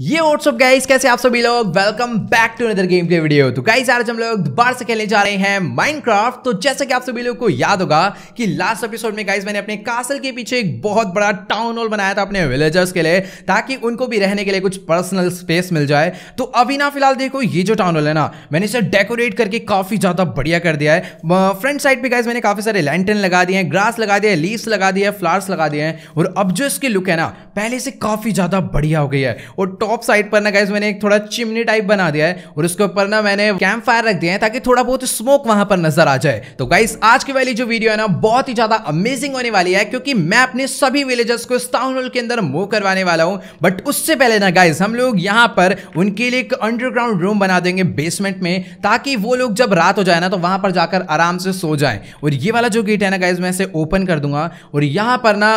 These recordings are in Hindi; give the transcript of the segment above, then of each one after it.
ये व्हाट्सअप गाइस कैसे आप सभी लोग welcome back to another game play video तो गाइस आज हम लोग दोबारा से खेलने जा रहे हैं माइनक्राफ्ट तो जैसे कि आप सभी लोगों को याद होगा कि लास्ट एपिसोड में गाइस मैंने अपने कासल के पीछे एक बहुत बड़ा टाउन हॉल बनाया था अपने विलेजर्स के लिए ताकि उनको भी रहने के लिए कुछ पर्सनल स्पेस मिल जाए तो अभी ना फिलहाल देखो ये जो टाउन हॉल है ना मैंने इसे डेकोरेट करके काफी ज्यादा बढ़िया कर दिया है फ्रंट साइड पर गाइज मैंने काफी सारे लैंटन लगा दिए हैं ग्रास लगा दिया है लीव्स लगा दिए हैं फ्लावर्स लगा दिए हैं और अब जो इसकी लुक है ना पहले से काफी ज्यादा बढ़िया हो गई है और टॉप साइड पर ना गाइज मैंने एक थोड़ा चिमनी टाइप बना दिया है और उसके ऊपर ना मैंने कैंप फायर रख दिया है ताकि थोड़ा बहुत स्मोक वहां पर नजर आ जाए तो गाइज आज की वाली जो वीडियो है ना बहुत ही ज्यादा अमेजिंग होने वाली है क्योंकि मैं अपने सभी विलेजर्स को इस टाउन हॉल के अंदर मूव करवाने वाला हूँ बट उससे पहले ना गाइज हम लोग यहाँ पर उनके लिए एक अंडरग्राउंड रूम बना देंगे बेसमेंट में ताकि वो लोग जब रात हो जाए ना तो वहां पर जाकर आराम से सो जाए और ये वाला जो गेट है ना गाइज मैं इसे ओपन कर दूंगा और यहाँ पर ना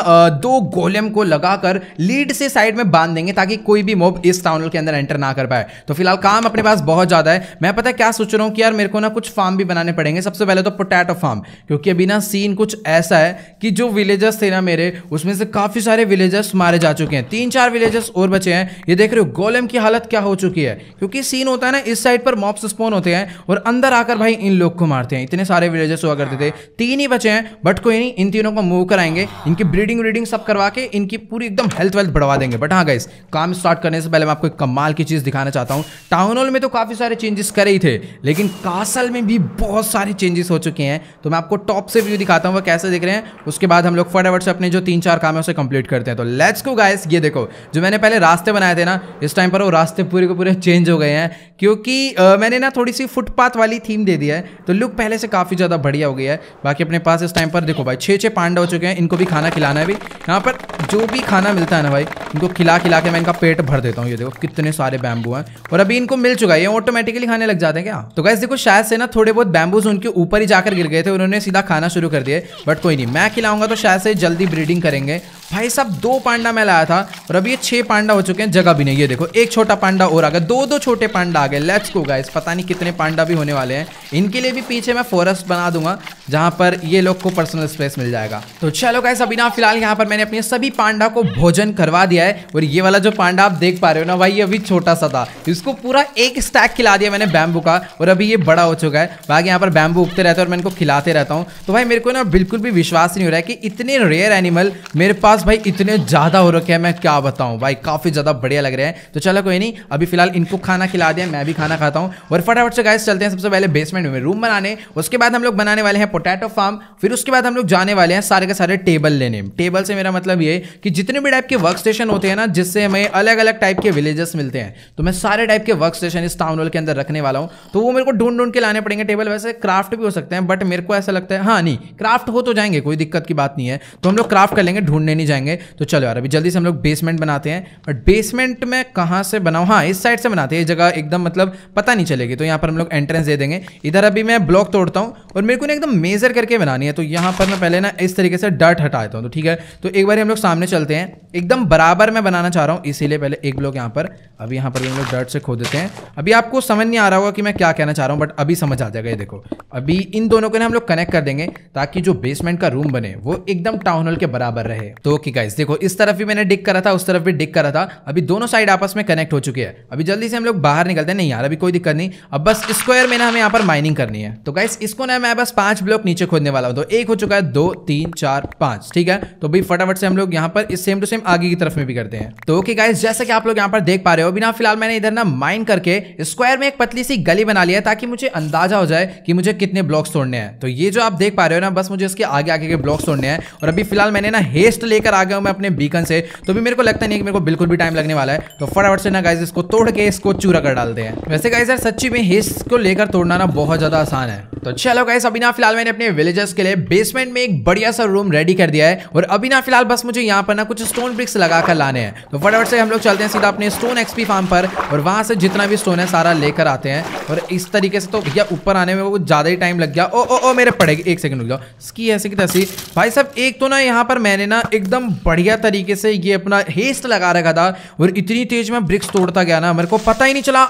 दो गोलेम को लगाकर लीड से साइड में बांध देंगे ताकि कोई भी मोब इस टाउनल के अंदर एंटर ना कर पाए तो फिलहाल काम अपने पास बहुत ज़्यादा है मैं पता है क्या सोच रहा हूँ कि यार मेरे को ना कुछ फार्म भी बनाने पड़ेंगे सबसे पहले तो पोटैटो फार्म क्योंकि अभी ना सीन कुछ ऐसा है कि जो विलेजर्स थे ना मेरे उसमें से काफ़ी सारे विलेजर्स मारे जा चुके हैं तीन चार विलेजर्स और बचे हैं ये देख रहे हो गोलम की हालत क्या हो चुकी है क्योंकि सीन होता है ना इस साइड पर मॉप स्पोन होते हैं और अंदर आकर भाई इन लोग को मारते हैं इतने सारे विलेजर्स हुआ करते थे तीन ही बचे हैं बट कोई नहीं इन तीनों को मूव कराएंगे इनकी ब्रीडिंग व्रीडिंग सब करवा के इनकी पूरी एकदम हेल्थ वेल्थ बढ़वा देंगे बट हाँ गाइस काम स्टार्ट करने से से पहले मैं आपको एक कमाल की चीज़ दिखाना चाहता हूँ टाउन हॉल में तो काफ़ी सारे चेंजेस करे ही थे लेकिन कासल में भी बहुत सारे चेंजेस हो चुके हैं तो मैं आपको टॉप से व्यू दिखाता हूँ वो कैसे दिख रहे हैं उसके बाद हम लोग फटाफट से अपने जो तीन चार काम है उसे कंप्लीट करते हैं तो लेट्स को गाइस ये देखो जो मैंने पहले रास्ते बनाए थे ना इस टाइम पर वो रास्ते पूरे के पूरे चेंज हो गए हैं क्योंकि मैंने ना थोड़ी सी फुटपाथ वाली थीम दे दी है तो लुक पहले से काफ़ी ज़्यादा बढ़िया हो गया है बाकी अपने पास इस टाइम पर देखो भाई छः छः पांडा हो चुके हैं इनको भी खाना खिलाना है भी यहाँ पर जो भी खाना मिलता है ना भाई इनको खिला खिला के मैं इनका पेट भर देता देता हूँ ये देखो कितने सारे बैम्बू हैं और अभी इनको मिल चुका है ये ऑटोमेटिकली खाने लग जाते हैं क्या तो कैसे देखो शायद से ना थोड़े बहुत बैम्बूज उनके ऊपर ही जाकर गिर गए थे उन्होंने सीधा खाना शुरू कर दिया बट कोई नहीं मैं खिलाऊंगा तो शायद से जल्दी ब्रीडिंग करेंगे भाई साहब दो पांडा मैं लाया था और अभी ये छह पांडा हो चुके हैं जगह भी नहीं ये देखो एक छोटा पांडा और आ गया दो दो छोटे पांडा आ गए लेट्स को गाइस पता नहीं कितने पांडा भी होने वाले हैं इनके लिए भी पीछे मैं फॉरेस्ट बना दूंगा जहां पर ये लोग को पर्सनल स्पेस मिल जाएगा तो चलो गाइस अभी ना फिलहाल यहाँ पर मैंने अपने सभी पांडा को भोजन करवा दिया है और ये वाला जो पांडा आप देख पा रहे हो ना भाई ये अभी छोटा सा था इसको पूरा एक स्टैक खिला दिया मैंने बैम्बू का और अभी ये बड़ा हो चुका है बाकी यहाँ पर बैम्बू उगते रहते हैं और मैं इनको खिलाते रहता हूँ तो भाई मेरे को ना बिल्कुल भी विश्वास नहीं हो रहा है कि इतने रेयर एनिमल मेरे पास टास्क भाई इतने ज़्यादा हो रखे हैं मैं क्या बताऊं भाई काफ़ी ज़्यादा बढ़िया लग रहे हैं तो चलो कोई नहीं अभी फिलहाल इनको खाना खिला दिया मैं भी खाना खाता हूँ और फटाफट से गैस चलते हैं सबसे पहले बेसमेंट में रूम बनाने उसके बाद हम लोग बनाने वाले हैं पोटैटो फार्म फिर उसके बाद हम लोग जाने वाले हैं सारे के सारे टेबल लेने टेबल से मेरा मतलब ये कि जितने भी टाइप के वर्क स्टेशन होते हैं ना जिससे हमें अलग अलग टाइप के विलेजेस मिलते हैं तो मैं सारे टाइप के वर्क स्टेशन इस टाउन हॉल के अंदर रखने वाला हूँ तो वो मेरे को ढूंढ ढूंढ के लाने पड़ेंगे टेबल वैसे क्राफ्ट भी हो सकते हैं बट मेरे को ऐसा लगता है हाँ नहीं क्राफ्ट हो तो जाएंगे कोई दिक्कत की बात नहीं है तो हम लोग क्राफ्ट कर लेंगे ढूंढने नहीं नहीं जाएंगे तो चलो यार अभी जल्दी से हम लोग बेसमेंट बनाते हैं बट बेसमेंट में कहाँ से बनाऊँ हाँ इस साइड से बनाते हैं ये जगह एकदम मतलब पता नहीं चलेगी तो यहाँ पर हम लोग एंट्रेंस दे देंगे इधर अभी मैं ब्लॉक तोड़ता हूँ और मेरे को ना एकदम मेज़र करके बनानी है तो यहाँ पर मैं पहले ना इस तरीके से डर्ट हटा देता हूँ तो ठीक है तो एक बार हम लोग सामने चलते हैं एकदम बराबर मैं बनाना चाह रहा हूँ इसीलिए पहले एक ब्लॉक यहाँ पर अभी यहाँ पर हम लोग डर्ट से खो देते हैं अभी आपको समझ नहीं आ रहा होगा कि मैं क्या कहना चाह रहा हूँ बट अभी समझ आ जाएगा ये देखो अभी इन दोनों को ना हम लोग कनेक्ट कर देंगे ताकि जो बेसमेंट का रूम बने वो एकदम टाउन हॉल के बराबर रहे तो ओके गाइस देखो इस तरफ भी मैंने डिक करा था उस तरफ भी डिक करा था अभी दोनों साइड आपस में कनेक्ट हो चुके हैं अभी जल्दी से हम लोग बाहर निकलते हैं नहीं यार अभी कोई दिक्कत नहीं अब बस स्क्वायर में ना हमें यहाँ पर माइनिंग करनी है तो गाइस इसको ना मैं बस पांच ब्लॉक नीचे खोदने वाला हूँ तो एक हो चुका है दो तीन चार पांच ठीक है तो भाई फटाफट से हम लोग यहाँ पर इस सेम टू सेम आगे की तरफ में भी करते हैं तो ओके गाइस जैसे कि आप लोग यहाँ पर देख पा रहे हो अभी ना फिलहाल मैंने इधर ना माइन करके स्क्वायर में एक पतली सी गली बना लिया ताकि मुझे अंदाजा हो जाए कि मुझे कितने ब्लॉक्स तोड़ने हैं तो ये जो आप देख पा रहे हो ना बस मुझे इसके आगे आगे के ब्लॉक्स तोड़ने हैं और अभी फिलहाल मैंने ना हेस्ट लेकर लेकर आ गया हूँ मैं अपने बीकन से तो भी मेरे को लगता नहीं कि मेरे को बिल्कुल भी टाइम लगने वाला है तो फटाफट से ना गाइज इसको तोड़ के इसको चूरा कर डालते हैं वैसे गाइज यार सच्ची में हिस्स को लेकर तोड़ना ना बहुत ज़्यादा आसान है तो चलो गाइस अभी ना फिलहाल मैंने अपने विलेजर्स के लिए बेसमेंट में एक बढ़िया सा रूम रेडी कर दिया है और अभी ना फिलहाल बस मुझे यहाँ पर ना कुछ स्टोन ब्रिक्स लगा कर लाने हैं तो फटाफट से हम लोग चलते हैं सीधा अपने स्टोन एक्सपी फार्म पर और वहाँ से जितना भी स्टोन है सारा लेकर आते हैं और इस तरीके से तो भैया ऊपर आने में कुछ ज़्यादा ही टाइम लग गया ओ ओ ओ मेरे पड़ेगी एक सेकंड रुक जाओ इसकी ऐसे की तैसी भाई साहब एक तो ना यहाँ पर मैंने ना एकदम एकदम बढ़िया तरीके से ये अपना हेस्ट लगा रखा था और इतनी तेज में ब्रिक्स तोड़ता गया ना मेरे को पता ही नहीं चला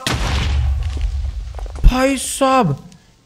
भाई साहब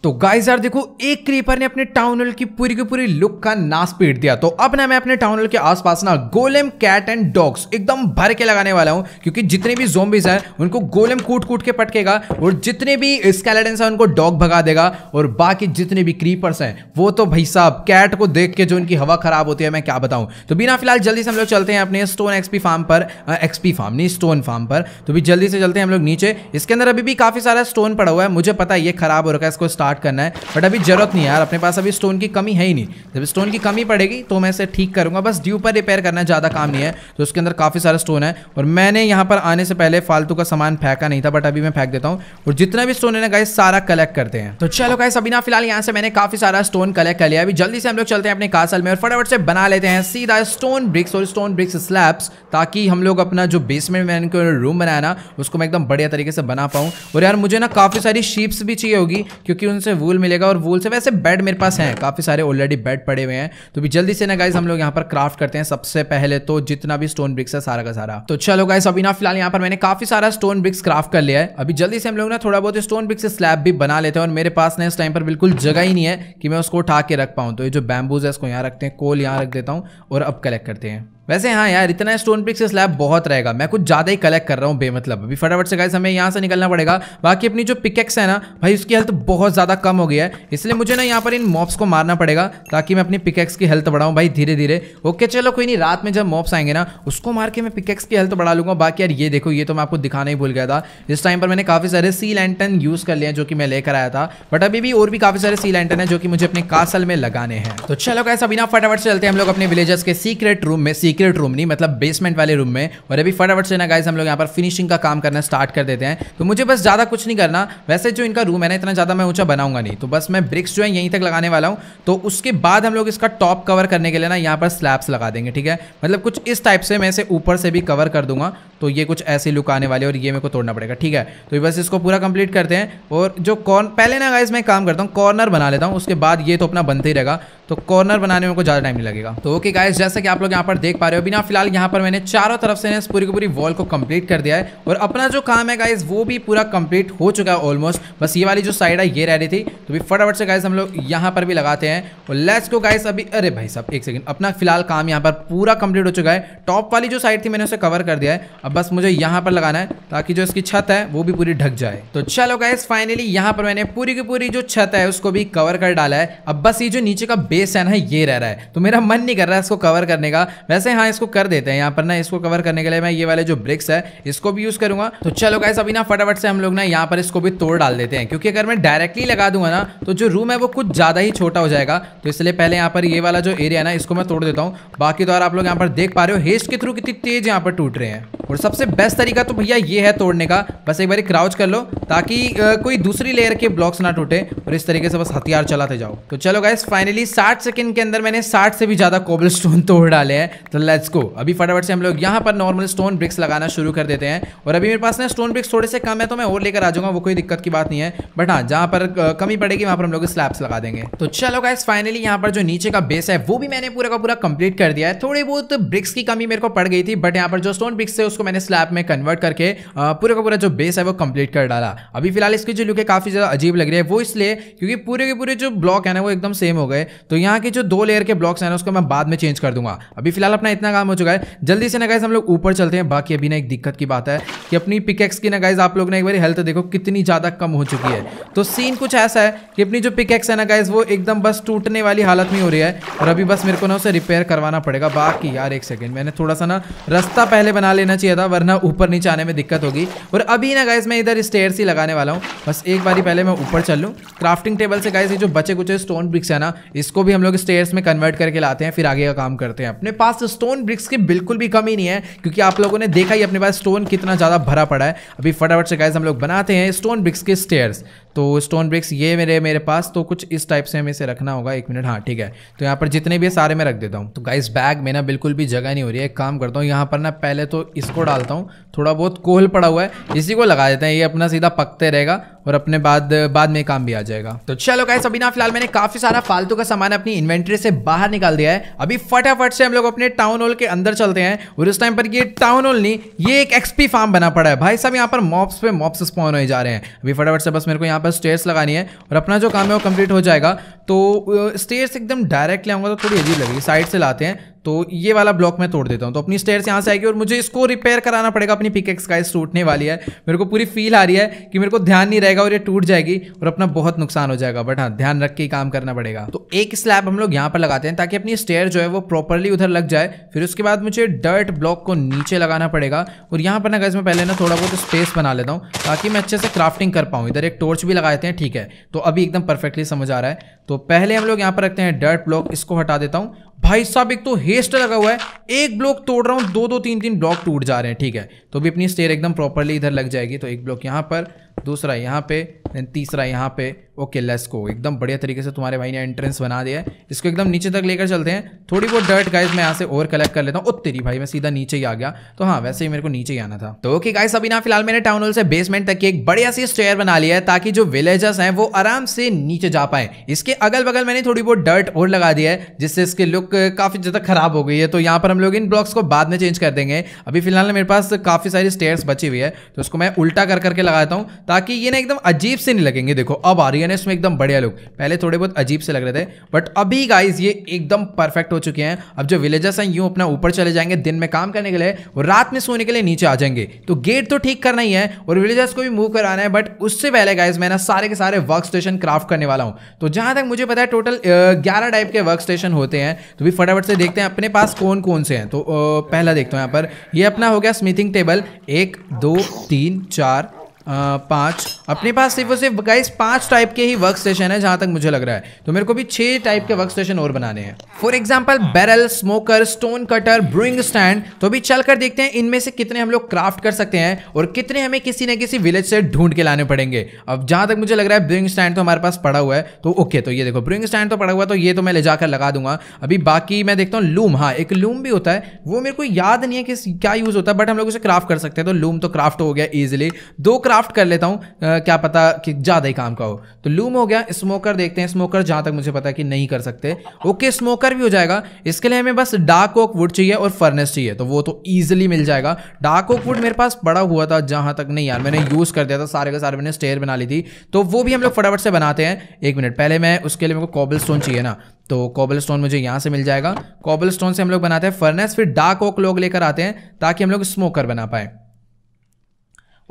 तो गाइस यार देखो एक क्रीपर ने अपने टाउन हॉल की पूरी की पूरी लुक का नाश पीट दिया तो अब ना मैं अपने टाउन हॉल के आसपास ना गोलेम कैट एंड डॉग्स एकदम भर के लगाने वाला हूँ क्योंकि जितने भी जोम्बिस हैं उनको गोलेम कूट कूट के पटकेगा और जितने भी स्केलेटन हैं उनको डॉग भगा देगा और बाकी जितने भी क्रीपर्स हैं वो तो भाई साहब कैट को देख के जो उनकी हवा खराब होती है मैं क्या बताऊँ तो बिना फिलहाल जल्दी से हम लोग चलते हैं अपने स्टोन एक्सपी फार्म पर एक्सपी फार्म नहीं स्टोन फार्म पर तो भी जल्दी से चलते हैं हम लोग नीचे इसके अंदर अभी भी काफी सारा स्टोन पड़ा हुआ है मुझे पता है ये खराब हो रखा है इसको स्टार्ट स्टार्ट करना है बट अभी जरूरत नहीं है यार अपने पास अभी स्टोन की कमी है ही नहीं जब स्टोन की कमी पड़ेगी तो मैं इसे ठीक करूंगा बस ड्यू पर रिपेयर करना ज़्यादा काम नहीं है तो उसके अंदर काफ़ी सारा स्टोन है और मैंने यहाँ पर आने से पहले फालतू का सामान फेंका नहीं था बट अभी मैं फेंक देता हूँ और जितना भी स्टोन है ना गाइस सारा कलेक्ट करते हैं तो चलो गाइस अभी ना फिलहाल यहाँ से मैंने काफ़ी सारा स्टोन कलेक्ट कर लिया अभी जल्दी से हम लोग चलते हैं अपने कासल में और फटाफट से बना लेते हैं सीधा स्टोन ब्रिक्स और स्टोन ब्रिक्स स्लैब्स ताकि हम लोग अपना जो बेसमेंट मैंने रूम बनाया ना उसको मैं एकदम बढ़िया तरीके से बना पाऊँ और यार मुझे ना काफ़ी सारी शीप्स भी चाहिए होगी क्योंकि उन से वूल मिलेगा और वूल से वैसे बेड मेरे पास हैं काफ़ी सारे ऑलरेडी बेड पड़े हुए हैं तो भी जल्दी से ना गाइज हम लोग यहाँ पर क्राफ्ट करते हैं सबसे पहले तो जितना भी स्टोन ब्रिक्स है सारा का सारा तो चलो गाइस अभी ना फिलहाल यहाँ पर मैंने काफ़ी सारा स्टोन ब्रिक्स क्राफ्ट कर लिया है अभी जल्दी से हम लोग ना थोड़ा बहुत स्टोन ब्रिक्स स्लैब भी बना लेते हैं और मेरे पास ना इस टाइम पर बिल्कुल जगह ही नहीं है कि मैं उसको उठा के रख पाऊँ तो ये जो बैम्बूज है इसको यहाँ रखते हैं कोल यहाँ रख देता हूँ और अब कलेक्ट करते हैं वैसे हाँ यार इतना स्टोन पिक से स्लैब बहुत रहेगा मैं कुछ ज़्यादा ही कलेक्ट कर रहा हूँ बेमतलब अभी फटाफट से गाइस हमें यहाँ से निकलना पड़ेगा बाकी अपनी जो पिकेक्स है ना भाई उसकी हेल्थ बहुत ज़्यादा कम हो गई है इसलिए मुझे ना यहाँ पर इन मॉप्स को मारना पड़ेगा ताकि मैं अपनी पिकेक्स की हेल्थ बढ़ाऊँ भाई धीरे धीरे ओके चलो कोई नहीं रात में जब मॉप्स आएंगे ना उसको मार के मैं पिकेक्स की हेल्थ बढ़ा लूँगा बाकी यार ये देखो ये तो मैं आपको दिखाना ही भूल गया था इस टाइम पर मैंने काफ़ी सारे सी लैंटन यूज़ कर लिया जो कि मैं लेकर आया था बट अभी भी और भी काफ़ी सारे सी लैंटन है जो कि मुझे अपने कासल में लगाने हैं तो चलो कैसे अभी ना फटाफट से चलते हैं हम लोग अपने विलेजर्स के सीक्रेट रूम में सीक्रेट रूम नहीं मतलब बेसमेंट वाले रूम में और अभी फटाफट से ना गाइज हम लोग यहाँ पर फिनिशिंग का काम करना स्टार्ट कर देते हैं तो मुझे बस ज़्यादा कुछ नहीं करना वैसे जो इनका रूम है ना इतना ज़्यादा मैं ऊँचा बनाऊंगा नहीं तो बस मैं ब्रिक्स जो है यहीं तक लगाने वाला हूँ तो उसके बाद हम लोग इसका टॉप कवर करने के लिए ना यहाँ पर स्लैब्स लगा देंगे ठीक है मतलब कुछ इस टाइप से मैं इसे ऊपर से भी कवर कर दूंगा तो ये कुछ ऐसे लुक आने वाले और ये मेरे को तोड़ना पड़ेगा ठीक है तो बस इसको पूरा कंप्लीट करते हैं और जो कॉर्न पहले ना गाइज मैं काम करता हूँ कॉर्नर बना लेता हूँ उसके बाद ये तो अपना बनते ही रहेगा तो कॉर्नर बनाने में कोई ज़्यादा टाइम नहीं लगेगा तो ओके गाइस जैसा कि आप लोग यहाँ पर देख पा रहे हो बिना फिलहाल यहाँ पर मैंने चारों तरफ से इस पूरी की पूरी वॉल को कंप्लीट कर दिया है और अपना जो काम है गाइस वो भी पूरा कंप्लीट हो चुका है ऑलमोस्ट बस ये वाली जो साइड है ये रह रही थी तो भी फटाफट से गाइस हम लोग यहाँ पर भी लगाते हैं और लेट्स को गाइस अभी अरे भाई साहब एक सेकंड अपना फिलहाल काम यहाँ पर पूरा कंप्लीट हो चुका है टॉप वाली जो साइड थी मैंने उसे कवर कर दिया है अब बस मुझे यहाँ पर लगाना है ताकि जो इसकी छत है वो भी पूरी ढक जाए तो चलो गाइस फाइनली यहाँ पर मैंने पूरी की पूरी जो छत है उसको भी कवर कर डाला है अब बस ये जो नीचे का बेस बेस है ना ये रह रहा है तो मेरा मन नहीं कर रहा है इसको कवर करने का वैसे हाँ इसको कर देते हैं यहाँ पर ना इसको कवर करने के लिए मैं ये वाले जो ब्रिक्स है इसको भी यूज़ करूंगा तो चलो गाइस अभी ना फटाफट से हम लोग ना यहाँ पर इसको भी तोड़ डाल देते हैं क्योंकि अगर मैं डायरेक्टली लगा दूंगा ना तो जो रूम है वो कुछ ज़्यादा ही छोटा हो जाएगा तो इसलिए पहले यहाँ पर ये वाला जो एरिया है ना इसको मैं तोड़ देता हूँ बाकी तो आप लोग यहाँ पर देख पा रहे हो हेस्ट के थ्रू कितनी तेज़ यहाँ पर टूट रहे हैं और सबसे बेस्ट तरीका तो भैया ये है तोड़ने का बस एक बार क्राउच कर लो ताकि कोई दूसरी लेयर के ब्लॉक्स ना टूटे और इस तरीके से बस हथियार चलाते जाओ तो चलो गाइस फाइनली साठ साठ सेकंड के अंदर मैंने साठ से भी ज़्यादा कोबल स्टोन तोड़ डाले हैं तो लेट्स गो अभी फटाफट से हम लोग यहाँ पर नॉर्मल स्टोन ब्रिक्स लगाना शुरू कर देते हैं और अभी मेरे पास ना स्टोन ब्रिक्स थोड़े से कम है तो मैं और लेकर आ जाऊंगा वो कोई दिक्कत की बात नहीं है बट हाँ जहाँ पर कमी पड़ेगी वहाँ पर हम लोग स्लैब्स लगा देंगे तो चलो गाइस फाइनली यहाँ पर जो नीचे का बेस है वो भी मैंने पूरा का पूरा कंप्लीट कर दिया है थोड़ी बहुत ब्रिक्स की कमी मेरे को पड़ गई थी बट यहाँ पर जो स्टोन ब्रिक्स है उसको मैंने स्लैब में कन्वर्ट करके पूरा का पूरा जो बेस है वो कंप्लीट कर डाला अभी फिलहाल इसकी जो लुक है काफ़ी ज़्यादा अजीब लग रही है वो इसलिए क्योंकि पूरे के पूरे जो ब्लॉक है ना वो एकदम सेम हो गए तो यहाँ के जो दो लेयर के ब्लॉक्स हैं उसको मैं बाद में चेंज कर दूंगा अभी फिलहाल अपना इतना काम हो चुका है जल्दी से ना हम लोग ऊपर चलते हैं बाकी अभी ना एक दिक्कत की बात है कि अपनी पिकेक्स की ना आप लोग ने एक बार हेल्थ देखो कितनी ज़्यादा कम हो चुकी है तो सीन कुछ ऐसा है कि अपनी जो पिकेक्स है ना वो एकदम बस टूटने वाली हालत में हो रही है और अभी बस मेरे को ना उसे रिपेयर करवाना पड़ेगा बाकी यार एक सेकेंड मैंने थोड़ा सा ना रास्ता पहले बना लेना चाहिए था वरना ऊपर नीचे आने में दिक्कत होगी और अभी ना गाइज मैं इधर स्टेयर ही लगाने वाला हूँ बस एक बार पहले मैं ऊपर चल लूँ क्राफ्टिंग टेबल से गाइज ये जो बचे कुछ स्टोन ब्रिक्स है ना इसको उसको भी हम लोग स्टेयर्स में कन्वर्ट करके लाते हैं फिर आगे का काम करते हैं अपने पास स्टोन ब्रिक्स की बिल्कुल भी कमी नहीं है क्योंकि आप लोगों ने देखा ही अपने पास स्टोन कितना ज़्यादा भरा पड़ा है अभी फटाफट से गाइज हम लोग बनाते हैं स्टोन ब्रिक्स के स्टेयर्स तो स्टोन ब्रिक्स ये मेरे मेरे पास तो कुछ इस टाइप से हमें इसे रखना होगा एक मिनट हाँ ठीक है तो यहाँ पर जितने भी है सारे मैं रख देता हूँ तो गाइस बैग में ना बिल्कुल भी जगह नहीं हो रही है एक काम करता हूँ यहाँ पर ना पहले तो इसको डालता हूँ थोड़ा बहुत कोहल पड़ा हुआ है इसी को लगा देते हैं ये अपना सीधा पकते रहेगा और अपने बाद बाद में काम भी आ जाएगा तो चलो गाइस अभी ना फिलहाल मैंने काफी सारा फालतू का सामान अपनी इन्वेंट्री से बाहर निकाल दिया है अभी फटाफट से हम लोग अपने टाउन हॉल के अंदर चलते हैं और इस टाइम पर ये टाउन हॉल नहीं ये एक एक्सपी फार्म बना पड़ा है भाई साहब यहाँ पर मॉप्स पे मॉप्स स्पॉन हो जा रहे हैं अभी फटाफट से बस मेरे को यहाँ यहाँ पर स्टेयर्स लगानी है और अपना जो काम है वो कंप्लीट हो जाएगा तो स्टेयर्स एकदम डायरेक्ट ले आऊँगा तो थोड़ी अजीब लगेगी साइड से लाते हैं तो ये वाला ब्लॉक मैं तोड़ देता हूँ तो अपनी स्टेयर यहाँ से आएगी और मुझे इसको रिपेयर कराना पड़ेगा अपनी पिकेक्स का टूटने वाली है मेरे को पूरी फील आ रही है कि मेरे को ध्यान नहीं रहेगा और ये टूट जाएगी और अपना बहुत नुकसान हो जाएगा बट हाँ ध्यान रख के काम करना पड़ेगा तो एक स्लैब हम लोग यहाँ पर लगाते हैं ताकि अपनी स्टेयर जो है वो प्रॉपरली उधर लग जाए फिर उसके बाद मुझे डर्ट ब्लॉक को नीचे लगाना पड़ेगा और यहाँ पर ना गैस मैं पहले ना थोड़ा बहुत स्पेस बना लेता हूँ ताकि मैं अच्छे से क्राफ्टिंग कर पाऊँ इधर एक टॉर्च भी लगाते हैं ठीक है तो अभी एकदम परफेक्टली समझ आ रहा है तो पहले हम लोग यहाँ पर रखते हैं डर्ट ब्लॉक इसको हटा देता हूँ भाई साहब एक तो हेस्ट लगा हुआ है एक ब्लॉक तोड़ रहा हूँ दो दो तीन तीन ब्लॉक टूट जा रहे हैं ठीक है तो भी अपनी स्टेयर एकदम प्रॉपरली इधर लग जाएगी तो एक ब्लॉक यहाँ पर दूसरा यहाँ पे देन तीसरा यहाँ पे ओके लेस को एकदम बढ़िया तरीके से तुम्हारे भाई ने एंट्रेंस बना दिया है इसको एकदम नीचे तक लेकर चलते हैं थोड़ी बहुत डर्ट गाइज मैं यहाँ से ओवर कलेक्ट कर लेता हूँ ओ तेरी भाई मैं सीधा नीचे ही आ गया तो हाँ वैसे ही मेरे को नीचे ही आना था तो ओके गाइस अभी ना फिलहाल मैंने टाउन हॉल से बेसमेंट तक की एक बढ़िया सी स्टेयर बना लिया है ताकि जो विलेजर्स हैं वो आराम से नीचे जा पाए इसके अगल बगल मैंने थोड़ी बहुत डर्ट और लगा दिया है जिससे इसके लुक काफ़ी ज़्यादा खराब हो गई है तो यहाँ पर हम लोग इन ब्लॉक्स को बाद में चेंज कर देंगे अभी फिलहाल मेरे पास काफ़ी सारी स्टेयर बची हुई है तो उसको मैं उल्टा कर करके लगाता हूँ ताकि ये ना एकदम अजीब से नहीं लगेंगे देखो अब आ रही है ना इसमें एकदम बढ़िया लुक पहले थोड़े बहुत अजीब से लग रहे थे बट अभी गाइज ये एकदम परफेक्ट हो चुके हैं अब जो विलेजर्स हैं यूँ अपना ऊपर चले जाएंगे दिन में काम करने के लिए और रात में सोने के लिए नीचे आ जाएंगे तो गेट तो ठीक करना ही है और विलेजर्स को भी मूव कराना है बट उससे पहले गाइज मैं ना सारे के सारे वर्क स्टेशन क्राफ्ट करने वाला हूँ तो जहाँ तक मुझे पता है टोटल ग्यारह टाइप के वर्क स्टेशन होते हैं तो भी फटाफट से देखते हैं अपने पास कौन कौन से हैं तो पहला देखता हूँ यहाँ पर ये अपना हो गया स्मिथिंग टेबल एक दो तीन चार पांच अपने पास सिर्फ और सिर्फ गाइस पांच टाइप के ही वर्क स्टेशन है जहां तक मुझे लग रहा है तो मेरे को भी छह टाइप के वर्क स्टेशन और बनाने हैं for example barrel smoker stone cutter brewing stand तो अभी चल कर देखते हैं इनमें से कितने हम लोग क्राफ्ट कर सकते हैं और कितने हमें किसी न किसी विलेज से ढूंढ के लाने पड़ेंगे अब जहां तक मुझे लग रहा है ब्रूइंग स्टैंड तो हमारे पास पड़ा हुआ है तो ओके तो ये देखो ब्रूइंग स्टैंड तो पड़ा हुआ तो ये तो मैं ले जाकर लगा दूंगा अभी बाकी मैं देखता हूँ लूम हाँ एक लूम भी होता है वो मेरे को याद नहीं है कि क्या यूज़ होता है बट हम लोग उसे क्राफ्ट कर सकते हैं तो लूम तो क्राफ्ट हो गया इजिली दो क्राफ्ट कर लेता हूँ क्या पता कि ज़्यादा ही काम का हो तो लूम हो गया स्मोकर देखते हैं स्मोकर जहाँ तक मुझे पता है कि नहीं कर सकते ओके स्मोकर भी हो जाएगा इसके लिए हमें बस डार्क ओक वुड चाहिए और फर्नेस चाहिए तो वो तो ईजिली मिल जाएगा डार्क ओक वुड मेरे पास पड़ा हुआ था जहाँ तक नहीं यार मैंने यूज़ कर दिया था सारे के सारे मैंने स्टेयर बना ली थी तो वो भी हम लोग फटाफट से बनाते हैं एक मिनट पहले मैं उसके लिए मेरे को कॉबल स्टोन चाहिए ना तो कॉबल स्टोन मुझे यहाँ से मिल जाएगा कॉबल स्टोन से हम लोग बनाते हैं फर्नेस फिर डार्क ओक लोग लेकर आते हैं ताकि हम लोग स्मोकर बना पाएँ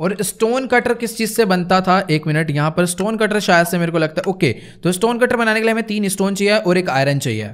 और स्टोन कटर किस चीज़ से बनता था एक मिनट यहाँ पर स्टोन कटर शायद से मेरे को लगता है ओके तो स्टोन कटर बनाने के लिए हमें तीन स्टोन चाहिए और एक आयरन चाहिए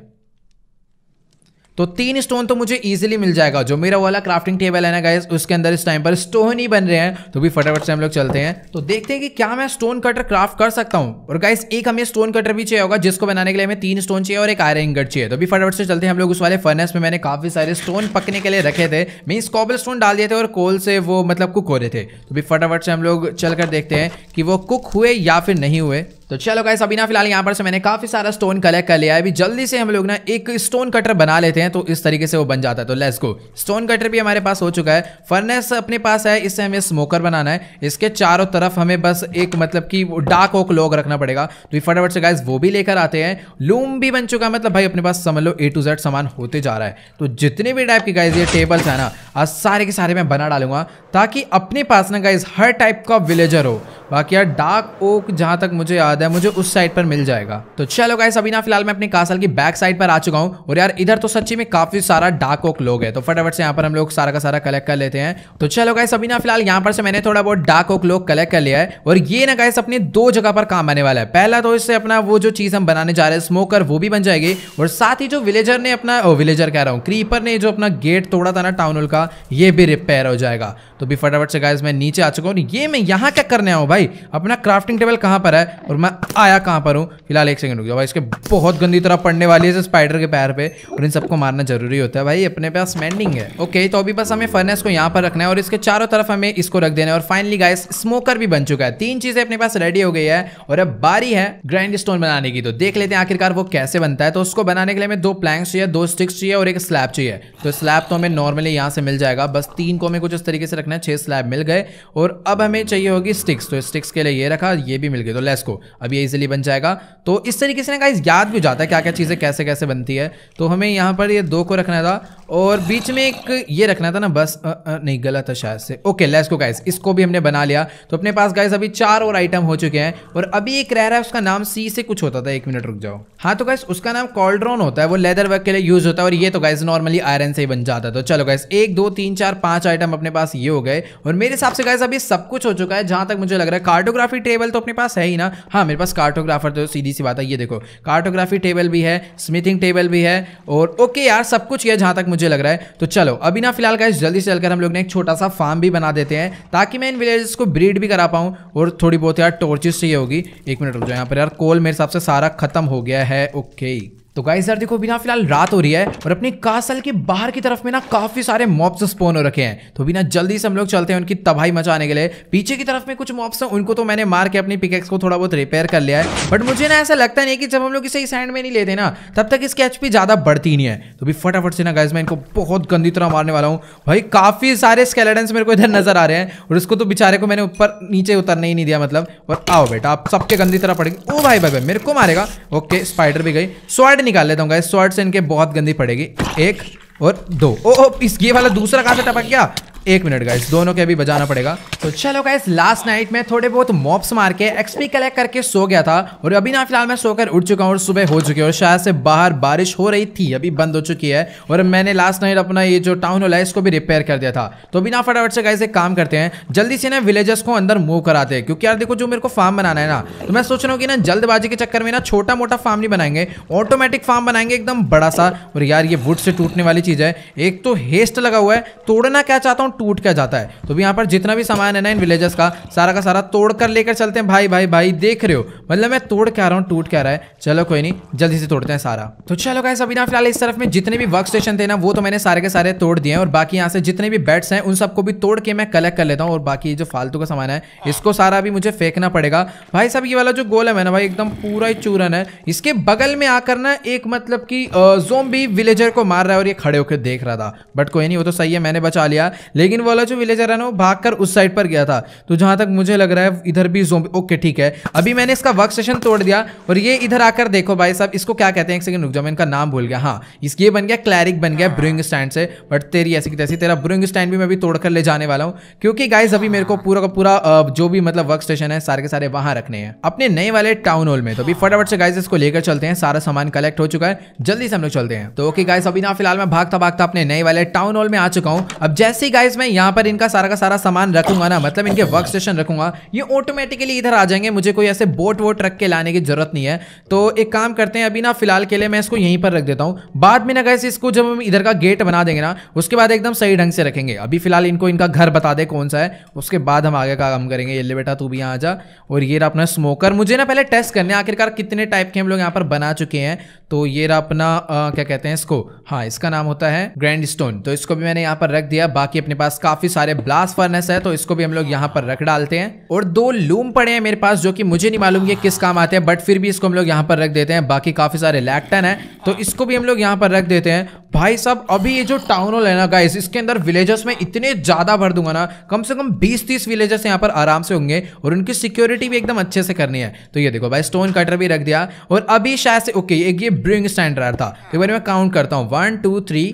तो तीन स्टोन तो मुझे इजीली मिल जाएगा जो मेरा वाला क्राफ्टिंग टेबल है ना गाइज उसके अंदर इस टाइम पर स्टोन ही बन रहे हैं तो भी फटाफट से हम लोग चलते हैं तो देखते हैं कि क्या मैं स्टोन कटर क्राफ्ट कर सकता हूँ और गाइज एक हमें स्टोन कटर भी चाहिए होगा जिसको बनाने के लिए हमें तीन स्टोन चाहिए और एक आयरन गट चाहिए तो भी फटाफट से चलते हैं हम लोग उस वाले फर्नेस में मैंने काफी सारे स्टोन पकने के लिए रखे थे मीन्स कॉबल स्टोन डाल दिए थे और कोल से वो मतलब कुक हो रहे थे तो भी फटाफट से हम लोग चल देखते हैं कि वो कुक हुए या फिर नहीं हुए तो चलो गाइस अभी ना फिलहाल यहाँ पर से मैंने काफी सारा स्टोन कलेक्ट कर लिया है अभी जल्दी से हम लोग ना एक स्टोन कटर बना लेते हैं तो इस तरीके से वो बन जाता है तो लेट्स गो स्टोन कटर भी हमारे पास हो चुका है फर्नेस अपने पास है इससे हमें स्मोकर बनाना है इसके चारों तरफ हमें बस एक मतलब कि डार्क ओक लॉग रखना पड़ेगा तो फटाफट से गाइस वो भी लेकर आते हैं लूम भी बन चुका है मतलब भाई अपने पास समझ लो ए टू जेड सामान होते जा रहा है तो जितने भी टाइप के गाइज ये टेबल्स है ना आज सारे के सारे मैं बना डालूंगा ताकि अपने पास ना गाइज हर टाइप का विलेजर हो बाकी यार डार्क ओक जहाँ तक मुझे याद है मुझे उस साइड पर मिल जाएगा तो चलो गाइस अभी ना फिलहाल मैं अपने कासल की बैक साइड पर आ चुका हूँ और यार इधर तो सच्ची में काफी सारा डार्क ओक लोग है तो फटाफट से यहाँ पर हम लोग सारा का सारा कलेक्ट कर लेते हैं तो चलो गाइस अभी ना फिलहाल यहाँ पर से मैंने थोड़ा बहुत डार्क ओक लोग कलेक्ट कर लिया है और ये ना गाइस अपने दो जगह पर काम आने वाला है पहला तो इससे अपना वो जो चीज हम बनाने जा रहे हैं स्मोकर वो भी बन जाएगी और साथ ही जो विलेजर ने अपना विलेजर कह रहा हूँ क्रीपर ने जो अपना गेट तोड़ा था ना टाउन का ये भी रिपेयर हो जाएगा तो भी फटाफट से गाइस मैं नीचे आ चुका हूँ ये मैं यहाँ क्या करने आऊँ भाई भाई अपना क्राफ्टिंग टेबल कहाँ पर है और मैं आया कहाँ पर हूँ फिलहाल एक सेकंड रुक जाओ भाई इसके बहुत गंदी तरह पड़ने वाली है स्पाइडर के पैर पे और इन सबको मारना जरूरी होता है भाई अपने पास मैंडिंग है ओके तो अभी बस हमें फर्नेस को यहाँ पर रखना है और इसके चारों तरफ हमें इसको रख देना है और फाइनली गाय स्मोकर भी बन चुका है तीन चीजें अपने पास रेडी हो गई है और अब बारी है ग्राइंड स्टोन बनाने की तो देख लेते हैं आखिरकार वो कैसे बनता है तो उसको बनाने के लिए हमें दो प्लैंग चाहिए दो स्टिक्स चाहिए और एक स्लैब चाहिए तो स्लैब तो हमें नॉर्मली यहाँ से मिल जाएगा बस तीन को हमें कुछ इस तरीके से रखना है छह स्लैब मिल गए और अब हमें चाहिए होगी स्टिक्स तो स्टिक्स के लिए ये रखा ये भी मिल गई तो लेस को अब ये इजिली बन जाएगा तो इस तरीके से ना गाइज याद भी जाता है क्या क्या चीज़ें कैसे कैसे बनती है तो हमें यहाँ पर ये दो को रखना था और बीच में एक ये रखना था ना बस आ, आ, नहीं गलत है शायद से ओके लेस को गाइज इसको भी हमने बना लिया तो अपने पास गाइज अभी चार और आइटम हो चुके हैं और अभी एक रह रहा है उसका नाम सी से कुछ होता था एक मिनट रुक जाओ हाँ तो गाइज उसका नाम कॉल्ड्रोन होता है वो लेदर वर्क के लिए यूज़ होता है और ये तो गाइज नॉर्मली आयरन से ही बन जाता है तो चलो गाइज एक दो तीन चार पाँच आइटम अपने पास ये हो गए और मेरे हिसाब से गाइज अभी सब कुछ हो चुका है जहाँ तक मुझे लग रहा है है कार्टोग्राफी टेबल तो अपने पास है ही ना हाँ मेरे पास कार्टोग्राफर तो सीधी सी बात है ये देखो कार्टोग्राफी टेबल भी है स्मिथिंग टेबल भी है और ओके यार सब कुछ यह जहाँ तक मुझे लग रहा है तो चलो अभी ना फिलहाल का जल्दी से चलकर हम लोग ने एक छोटा सा फार्म भी बना देते हैं ताकि मैं इन विलेजेस को ब्रीड भी करा पाऊँ और थोड़ी बहुत यार टॉर्चेस चाहिए होगी एक मिनट रुक जाओ यहाँ पर यार कोल मेरे हिसाब से सारा खत्म हो गया है ओके तो गाइस यार देखो बिना फिलहाल रात हो रही है और अपने कासल के बाहर की तरफ में ना काफी सारे मॉब्स स्पोन हो रखे हैं तो बिना जल्दी से हम लोग चलते हैं उनकी तबाही मचाने के लिए पीछे की तरफ में कुछ मॉब्स हैं उनको तो मैंने मार के अपनी पिकेक्स को थोड़ा बहुत रिपेयर कर लिया है बट मुझे ना ऐसा लगता नहीं कि जब हम लोग इसे इस हैंड में नहीं लेते ना तब तक इसकी एचपी ज्यादा बढ़ती नहीं है तो भी फटाफट से ना गाइज मैं इनको बहुत गंदी तरह मारने वाला हूँ भाई काफी सारे स्केलेडेंस मेरे को इधर नजर आ रहे हैं और इसको तो बेचारे को मैंने ऊपर नीचे उतरने ही नहीं दिया मतलब और आओ बेटा आप सबके गंदी तरह पड़ेगी ओ भाई भाई भाई मेरे को मारेगा ओके स्पाइडर भी गई स्वाड निकाल लेता हूँ शॉर्ट से इनके बहुत गंदी पड़ेगी एक और दो ओ, ओ इस ये वाला दूसरा कहाँ से टपक गया एक मिनट गाइस दोनों के अभी बजाना पड़ेगा तो चलो गाइस लास्ट नाइट में थोड़े बहुत मॉप्स मार के एक्सपी कलेक्ट करके सो गया था और अभी ना फिलहाल मैं सोकर उठ चुका हूँ और सुबह हो चुकी है और शायद से बाहर बारिश हो रही थी अभी बंद हो चुकी है और मैंने लास्ट नाइट अपना ये जो टाउन हॉल है इसको भी रिपेयर कर दिया था तो अभी ना फटाफट से गाइस एक काम करते हैं जल्दी से ना विलेजर्स को अंदर मूव कराते हैं क्योंकि यार देखो जो मेरे को फार्म बनाना है ना तो मैं सोच रहा हूँ कि ना जल्दबाजी के चक्कर में ना छोटा मोटा फार्म नहीं बनाएंगे ऑटोमेटिक फार्म बनाएंगे एकदम बड़ा सा और यार ये वुड से टूटने वाली चीज़ है एक तो हेस्ट लगा हुआ है तोड़ना क्या चाहता हूँ टूट के जाता है तो भी यहाँ पर जितना भी सामान है ना इन विलेजेस का सारा का सारा तोड़ कर लेकर चलते हैं भाई भाई भाई देख रहे हो मतलब मैं तोड़ के आ रहा हूँ टूट के आ रहा है चलो कोई नहीं जल्दी से तोड़ते हैं सारा तो चलो गाइस अभी ना फिलहाल इस तरफ में जितने भी वर्क स्टेशन थे ना वो तो मैंने सारे के सारे तोड़ दिए और बाकी यहाँ से जितने भी बेड्स हैं उन सबको भी तोड़ के मैं कलेक्ट कर लेता हूँ और बाकी जो फालतू का सामान है इसको सारा भी मुझे फेंकना पड़ेगा भाई साहब ये वाला जो गोल है ना भाई एकदम पूरा ही चूरन है इसके बगल में आकर ना एक मतलब की जोम्बी विलेजर को मार रहा है और ये खड़े होकर देख रहा था बट कोई नहीं वो तो सही है मैंने बचा लिया लेकिन लेकिन वाला जो विलेजर है ना वो भाग कर उस साइड पर गया था तो जहां तक मुझे लग रहा है इधर भी जो ओके ठीक है अभी मैंने इसका वर्क सेशन तोड़ दिया और ये इधर आकर देखो भाई साहब इसको क्या कहते हैं एक सेकंड रुक जाओ मैं इनका नाम भूल गया हाँ इसके बन गया क्लैरिक बन गया ब्रुइंग स्टैंड से बट तेरी ऐसी की तैसी तेरा ब्रुइंग स्टैंड भी मैं भी तोड़कर ले जाने वाला हूँ क्योंकि गाइज अभी मेरे को हाँ। पूरा का पूरा जो भी मतलब वर्क स्टेशन है सारे के सारे वहां रखने हैं अपने नए वाले टाउन हॉल में तो अभी हाँ। फटाफट से गाइज इसको लेकर चलते हैं सारा सामान कलेक्ट हो चुका है जल्दी से हम लोग चलते हैं तो ओके गाइज अभी ना फिलहाल मैं भागता भागता अपने नए वाले टाउन हॉल में आ चुका हूँ अब जैसे गाइज मैं यहाँ पर इनका सारा का सारा सामान रखूंगा ना मतलब इनके वर्क स्टेशन रखूंगा ये ऑटोमेटिकली इधर आ जाएंगे मुझे कोई ऐसे बोट वोट रख के लाने की जरूरत नहीं है तो एक काम करते हैं अभी ना फिलहाल के लिए मैं इसको यहीं पर रख देता हूँ बाद में ना कैसे इसको जब हम इधर का गेट बना देंगे ना उसके बाद एकदम सही ढंग से रखेंगे अभी फिलहाल इनको इनका घर बता दे कौन सा है उसके बाद हम आगे का काम करेंगे ये बेटा तू भी यहाँ आ जा और ये रहा अपना स्मोकर मुझे ना पहले टेस्ट करने आखिरकार कितने टाइप के हम लोग यहाँ पर बना चुके हैं तो ये रहा अपना क्या कहते हैं इसको हाँ इसका नाम होता है ग्रैंड स्टोन तो इसको भी मैंने यहाँ पर रख दिया बाकी अपने पास काफी सारे ब्लास्ट फर्नेस है तो इसको भी हम लोग यहाँ पर रख डालते हैं और दो लूम पड़े हैं मेरे पास जो कि मुझे नहीं मालूम ये किस काम आते हैं बट फिर भी इसको हम लोग यहाँ पर रख देते हैं बाकी काफी सारे लैक्टन है तो इसको भी हम लोग यहाँ पर रख देते हैं भाई साहब अभी ये जो टाउन हॉल है ना गाइस इसके अंदर विलेजर्स में इतने ज्यादा भर दूंगा ना कम से कम 20-30 विलेजर्स यहाँ पर आराम से होंगे और उनकी सिक्योरिटी भी एकदम अच्छे से करनी है तो ये देखो भाई स्टोन कटर भी रख दिया और अभी शायद से ओके एक ये ब्रिंग स्टैंड रहा था तो बारे मैं काउंट करता हूँ वन टू थ्री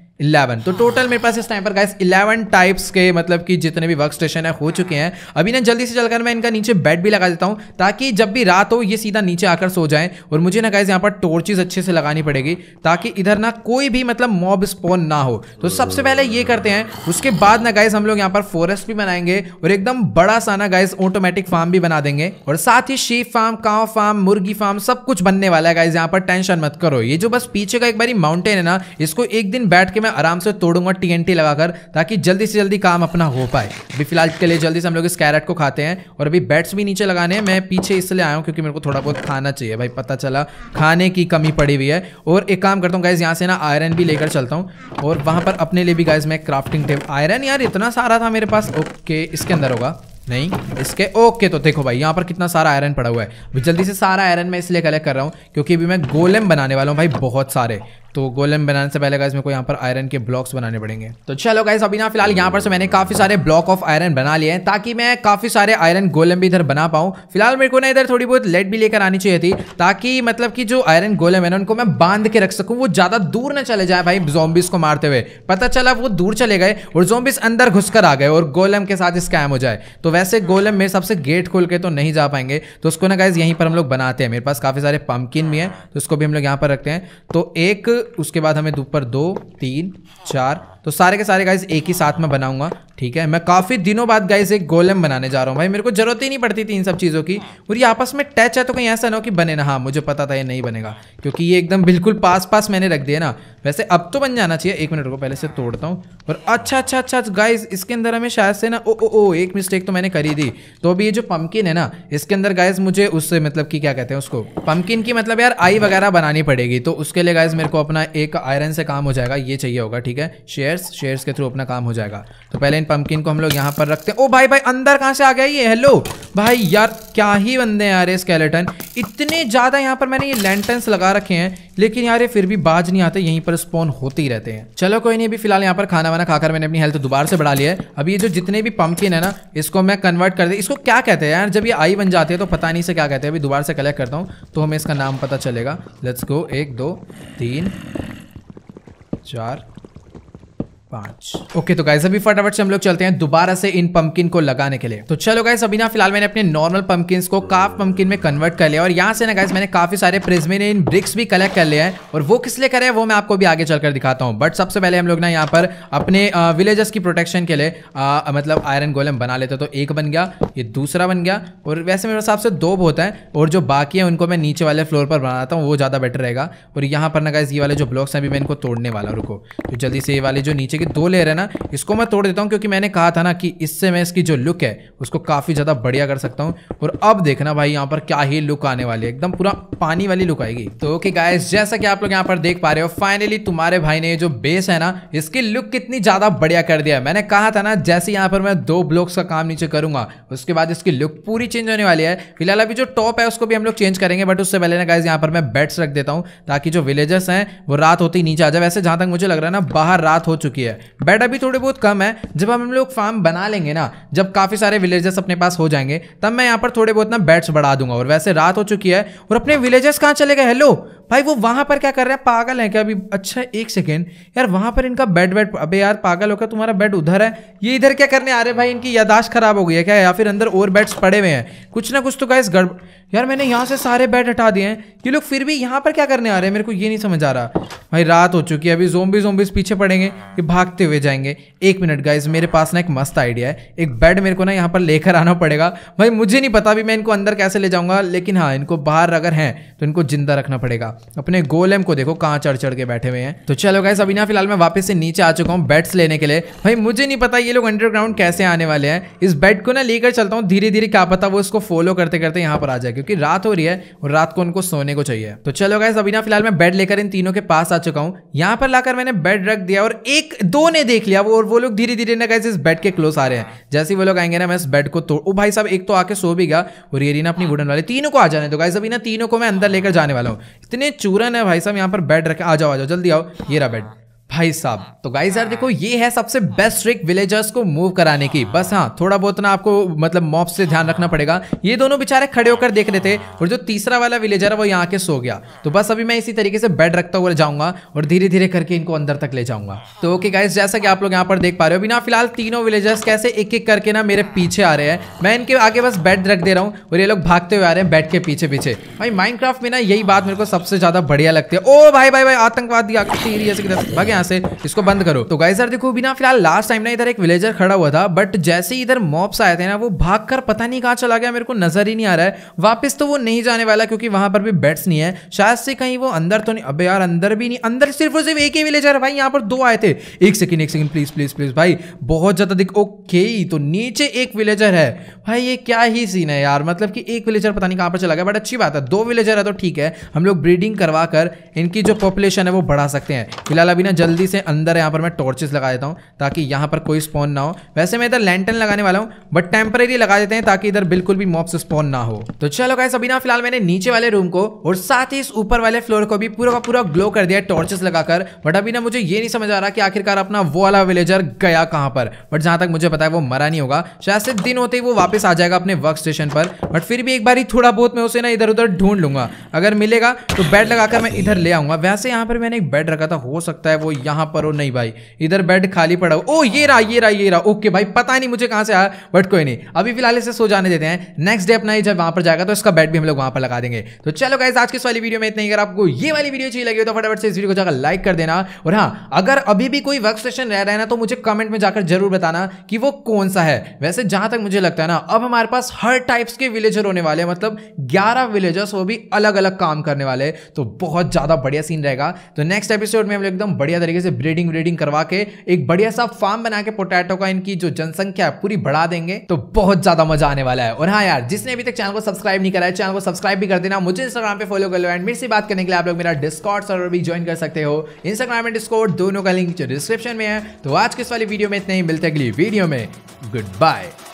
इलेवन तो टोटल मेरे पास इस टाइम पर गाइस इलेवन टाइप्स के मतलब कि जितने भी वर्क स्टेशन है हो चुके हैं अभी ना जल्दी से जलकर मैं इनका नीचे बेड भी लगा देता हूँ ताकि जब भी रात हो ये सीधा नीचे आकर सो जाए और मुझे ना गाइस यहाँ पर टोर्चेज अच्छे से लगानी पड़ेगी ताकि इधर ना कोई भी मतलब मॉब स्पोन ना हो तो सबसे पहले ये करते हैं उसके बाद ना गाइस हम लोग यहाँ पर फॉरेस्ट भी बनाएंगे और एकदम बड़ा सा ना गाइस ऑटोमेटिक फार्म भी बना देंगे और साथ ही शीप फार्म काव फार्म मुर्गी फार्म सब कुछ बनने वाला है गाइस यहाँ पर टेंशन मत करो ये जो बस पीछे का एक बारी माउंटेन है ना इसको एक दिन बैठ के मैं मैं आराम से तोड़ूंगा टी लगाकर ताकि जल्दी से जल्दी काम अपना हो पाए अभी फिलहाल के लिए जल्दी से हम लोग इस कैरेट को खाते हैं और अभी बैट्स भी नीचे लगाने हैं मैं पीछे इसलिए आया हूँ क्योंकि मेरे को थोड़ा बहुत खाना चाहिए भाई पता चला खाने की कमी पड़ी हुई है और एक काम करता हूँ गाइज यहाँ से ना आयरन भी लेकर चलता हूँ और वहाँ पर अपने लिए भी गाइज मैं क्राफ्टिंग टेप आयरन यार इतना सारा था मेरे पास ओके इसके अंदर होगा नहीं इसके ओके तो देखो भाई यहाँ पर कितना सारा आयरन पड़ा हुआ है जल्दी से सारा आयरन मैं इसलिए कलेक्ट कर रहा हूँ क्योंकि अभी मैं गोलेम बनाने वाला हूँ भाई बहुत सारे तो गोलम बनाने से पहले गाइस मेरे को यहाँ पर आयरन के ब्लॉक्स बनाने पड़ेंगे तो चलो गाइस अभी ना फिलहाल यहाँ पर से मैंने काफ़ी सारे ब्लॉक ऑफ आयरन बना लिए हैं ताकि मैं काफ़ी सारे आयरन गोलम भी इधर बना पाऊँ फिलहाल मेरे को ना इधर थोड़ी बहुत लेट भी लेकर आनी चाहिए थी ताकि मतलब कि जो आयरन गोलम है ना उनको मैं बांध के रख सकूँ वो ज़्यादा दूर ना चले जाए भाई जोम्बिस को मारते हुए पता चला वो दूर चले गए और जोम्बिस अंदर घुसकर आ गए और गोलम के साथ स्कैम हो जाए तो वैसे गोलम मेरे सबसे गेट खोल के तो नहीं जा पाएंगे तो उसको ना गाइज यहीं पर हम लोग बनाते हैं मेरे पास काफ़ी सारे पम्पकिन भी हैं तो उसको भी हम लोग यहाँ पर रखते हैं तो एक उसके बाद हमें ऊपर दो तीन चार तो सारे के सारे गाइज एक ही साथ में बनाऊंगा ठीक है मैं काफ़ी दिनों बाद गाइज एक गोलम बनाने जा रहा हूँ भाई मेरे को जरूरत ही नहीं पड़ती थी इन सब चीज़ों की और ये आपस में टच है तो कहीं ऐसा ना हो कि बने ना हाँ मुझे पता था ये नहीं बनेगा क्योंकि ये एकदम बिल्कुल पास पास मैंने रख दिया ना वैसे अब तो बन जाना चाहिए एक मिनट को पहले से तोड़ता हूँ और अच्छा अच्छा अच्छा गाइज अच्छा, इसके अंदर हमें शायद से ना ओ ओ ओ एक मिस्टेक तो मैंने करी दी तो अभी ये जो पम्पकिन है ना इसके अंदर गाइज मुझे उससे मतलब कि क्या कहते हैं उसको पम्पकिन की मतलब यार आई वगैरह बनानी पड़ेगी तो उसके लिए गाइज मेरे को अपना एक आयरन से काम हो जाएगा ये चाहिए होगा ठीक है शेयर शेयर्स शेयर्स के थ्रू अपना काम हो जाएगा तो पहले इन पंपकिन को हम लोग यहाँ पर रखते हैं ओ भाई भाई अंदर कहाँ से आ गया ये हेलो भाई यार क्या ही बंदे हैं यार ये स्केलेटन इतने ज़्यादा यहाँ पर मैंने ये लैंटन्स लगा रखे हैं लेकिन यार ये फिर भी बाज नहीं आते यहीं पर स्पॉन होते ही रहते हैं चलो कोई नहीं अभी फिलहाल यहाँ पर खाना वाना खाकर मैंने अपनी हेल्थ दोबारा से बढ़ा लिया है अभी ये जो जितने भी पंपकिन है ना इसको मैं कन्वर्ट कर दे इसको क्या कहते हैं यार जब ये आई बन जाते हैं तो पता नहीं से क्या कहते हैं अभी दोबारा से कलेक्ट करता हूँ तो हमें इसका नाम पता चलेगा लेट्स गो एक दो तीन चार पाँच ओके तो गाइस अभी फटाफट से हम लोग चलते हैं दोबारा से इन पंपकिन को लगाने के लिए तो चलो गाइस अभी ना फिलहाल मैंने अपने नॉर्मल पंपकिन को काफ पंपकिन में कन्वर्ट कर लिया और यहाँ से ना गाइस मैंने काफी सारे प्रिज्मिन इन ब्रिक्स भी कलेक्ट कर लिया है और वो किस लिए करे वो मैं आपको भी आगे चलकर दिखाता हूँ बट सबसे पहले हम लोग ना यहाँ पर अपने विलेजेस की प्रोटेक्शन के लिए मतलब आयरन गोलम बना लेते तो एक बन गया ये दूसरा बन गया और वैसे मेरे हिसाब से दो होता है और जो बाकी है उनको मैं नीचे वाले फ्लोर पर बनाता हूँ वो ज़्यादा बेटर रहेगा और यहाँ पर ना गाइस ये वाले जो ब्लॉक्स हैं अभी मैं इनको तोड़ने वाला रुको तो जल्दी से ये वाले जो नीचे देखिए दो लेयर है ना इसको मैं तोड़ देता हूँ क्योंकि मैंने कहा था ना कि इससे मैं इसकी जो लुक है उसको काफ़ी ज़्यादा बढ़िया कर सकता हूँ और अब देखना भाई यहाँ पर क्या ही लुक आने वाली है एकदम पूरा पानी वाली लुक आएगी तो ओके गाइस जैसा कि आप लोग यहाँ पर देख पा रहे हो फाइनली तुम्हारे भाई ने जो बेस है ना इसकी लुक कितनी ज़्यादा बढ़िया कर दिया मैंने कहा था ना जैसे यहाँ पर मैं दो ब्लॉक्स का काम नीचे करूँगा उसके बाद इसकी लुक पूरी चेंज होने वाली है फिलहाल अभी जो टॉप है उसको भी हम लोग चेंज करेंगे बट उससे पहले ना गाइज यहाँ पर मैं बेड्स रख देता हूँ ताकि जो विलेजर्स हैं वो रात होती नीचे आ जाए वैसे जहाँ तक मुझे लग रहा है ना बाहर रात हो चुकी है है बेड अभी थोड़े बहुत कम है जब हम लोग फार्म बना लेंगे ना जब काफ़ी सारे विलेजेस अपने पास हो जाएंगे तब मैं यहाँ पर थोड़े बहुत ना बेड्स बढ़ा दूंगा और वैसे रात हो चुकी है और अपने विलेजेस कहाँ चले गए हेलो भाई वो वहां पर क्या कर रहे हैं पागल है क्या अभी अच्छा एक सेकेंड यार वहां पर इनका बेड वेड अबे यार पागल होकर तुम्हारा बेड उधर है ये इधर क्या करने आ रहे भाई इनकी यादाश्त खराब हो गई है क्या या फिर अंदर और बेड्स पड़े हुए हैं कुछ ना कुछ तो गैस गड़बड़ यार मैंने यहाँ से सारे बेड हटा दिए हैं ये लोग फिर भी यहाँ पर क्या करने आ रहे हैं मेरे को ये नहीं समझ आ रहा भाई रात हो चुकी है अभी जोम्बी जोम्बिस पीछे पड़ेंगे ये भागते हुए जाएंगे एक मिनट गाइज मेरे पास ना एक मस्त आइडिया है एक बेड मेरे को ना यहाँ पर लेकर आना पड़ेगा भाई मुझे नहीं पता भी मैं इनको अंदर कैसे ले जाऊँगा लेकिन हाँ इनको बाहर अगर हैं तो इनको जिंदा रखना पड़ेगा अपने गोलेम को देखो कहाँ चढ़ चढ़ के बैठे हुए हैं तो चलो गैस अभी ना फिलहाल मैं वापस से नीचे आ चुका हूँ बेट्स लेने के लिए भाई मुझे नहीं पता ये लोग अंडरग्राउंड कैसे आने वाले हैं इस बेड को ना लेकर चलता हूँ धीरे धीरे क्या पता वो इसको फॉलो करते करते यहाँ पर आ जाए क्योंकि रात हो रही है और रात को उनको सोने को चाहिए तो चलो गैस अभी ना फिलहाल मैं बेड लेकर इन तीनों के पास आ चुका हूँ यहाँ पर लाकर मैंने बेड रख दिया और एक दो ने देख लिया वो और वो लोग धीरे धीरे ना गैस इस बेड के क्लोज आ रहे हैं जैसे वो लोग आएंगे ना मैं इस बेड को तोड़ ओ भाई साहब एक तो आके सो भी गया और ये ना अपनी वुडन वाले तीनों को आ जाने दो गाइज अभी ना तीनों को मैं अंदर लेकर जाने वाला हूँ इतने इतने चूरन है भाई साहब यहाँ पर बेड रखे आ जाओ आ जाओ जल्दी आओ ये रहा बेड भाई साहब तो गाइस यार हाँ। देखो ये है सबसे बेस्ट ट्रिक विलेजर्स को मूव कराने की बस हाँ थोड़ा बहुत ना आपको मतलब मॉप से ध्यान रखना हाँ। पड़ेगा ये दोनों बेचारे खड़े होकर देख रहे थे और जो तीसरा वाला विलेजर है वो यहाँ के सो गया तो बस अभी मैं इसी तरीके से बेड रखता हुआ जाऊंगा और धीरे धीरे करके इनको अंदर तक ले जाऊंगा तो ओके गाइस जैसा कि आप लोग यहाँ पर देख पा रहे हो अभी ना फिलहाल तीनों विलेजर्स कैसे एक एक करके ना मेरे पीछे आ रहे हैं मैं इनके आगे बस बेड रख दे रहा हूँ और ये लोग भागते हुए आ रहे हैं बेड के पीछे पीछे भाई माइंड में ना यही बात मेरे को सबसे ज्यादा बढ़िया लगती है ओ भाई भाई भाई आतंकवादी भागे यहाँ से इसको बंद करो तो गाइस सर देखो ना फिलहाल लास्ट टाइम ना इधर एक विलेजर खड़ा हुआ था बट जैसे ही इधर मॉप्स आए थे ना वो भाग कर पता नहीं कहाँ चला गया मेरे को नजर ही नहीं आ रहा है वापस तो वो नहीं जाने वाला क्योंकि वहां पर भी बेड्स नहीं है शायद से कहीं वो अंदर तो नहीं अब यार अंदर भी नहीं अंदर सिर्फ और सिर्फ एक ही विलेजर है भाई यहाँ पर दो आए थे एक सेकेंड एक सेकेंड प्लीज प्लीज प्लीज भाई बहुत ज्यादा दिख ओके तो नीचे एक विलेजर है भाई ये क्या ही सीन है यार मतलब कि एक विलेजर पता नहीं कहाँ पर चला गया बट अच्छी बात है दो विलेजर है तो ठीक है हम लोग ब्रीडिंग करवा कर इनकी जो पॉपुलेशन है वो बढ़ा सकते हैं फिलहाल अभी ना जल्द जल्दी से अंदर यहाँ पर मैं टॉर्चेस लगा देता हूँ ताकि यहाँ पर कोई स्पॉन ना हो वैसे मैं इधर लैंटन लगाने वाला हूँ बट टेम्परेरी लगा देते हैं ताकि इधर बिल्कुल भी मॉप स्पॉन ना हो तो चलो गाइस अभी ना फिलहाल मैंने नीचे वाले रूम को और साथ ही इस ऊपर वाले फ्लोर को भी पूरा का पूरा ग्लो कर दिया टॉर्चेस लगाकर बट अभी ना मुझे ये नहीं समझ आ रहा कि आखिरकार अपना वो वाला विलेजर गया कहाँ पर बट जहाँ तक मुझे पता है वो मरा नहीं होगा शायद से दिन होते ही वो वापस आ जाएगा अपने वर्क स्टेशन पर बट फिर भी एक बार ही थोड़ा बहुत मैं उसे ना इधर उधर ढूंढ लूंगा अगर मिलेगा तो बेड लगाकर मैं इधर ले आऊंगा वैसे यहाँ पर मैंने एक बेड रखा था हो सकता है वो यहाँ पर हो नहीं भाई इधर बेड खाली पड़ा हो ओ ये रहा ये रहा ये रहा ओके भाई पता नहीं मुझे कहाँ से आया बट कोई नहीं अभी फिलहाल इसे सो जाने देते हैं नेक्स्ट डे अपना जब वहाँ पर जाएगा तो इसका बेड भी हम लोग वहाँ पर लगा देंगे तो चलो गाइज आज की वाली वीडियो में इतना ही अगर आपको ये वाली वीडियो चाहिए लगी तो फटाफट से इस वीडियो को जाकर लाइक कर देना और हाँ अगर अभी भी कोई वर्क स्टेशन रह रहा है ना तो मुझे कमेंट में जाकर जरूर बताना कि वो कौन सा है वैसे जहां तक मुझे लगता है ना अब हमारे पास हर टाइप्स के विलेजर होने वाले हैं मतलब ग्यारह विलेजर्स वो भी अलग अलग काम करने वाले तो बहुत ज्यादा बढ़िया सीन रहेगा तो नेक्स्ट एपिसोड में हम एकदम बढ़िया तरीके से ब्रीडिंग ब्रीडिंग करवा के एक बढ़िया सा फार्म बना के पोटैटो का इनकी जो जनसंख्या है पूरी बढ़ा देंगे तो बहुत ज्यादा मजा आने वाला है और हाँ यार जिसने अभी तक चैनल को सब्सक्राइब नहीं करा है चैनल को सब्सक्राइब भी कर देना मुझे इंस्टाग्राम पे फॉलो कर लो एंड मेरे से बात करने के लिए आप लोग मेरा डिस्कॉर्ड सर्वर भी ज्वाइन कर सकते हो इंस्टाग्राम एंड डिस्कॉर्ड दोनों का लिंक डिस्क्रिप्शन में है तो आज के इस वाली वीडियो में इतने ही मिलते अगली वीडियो में गुड बाय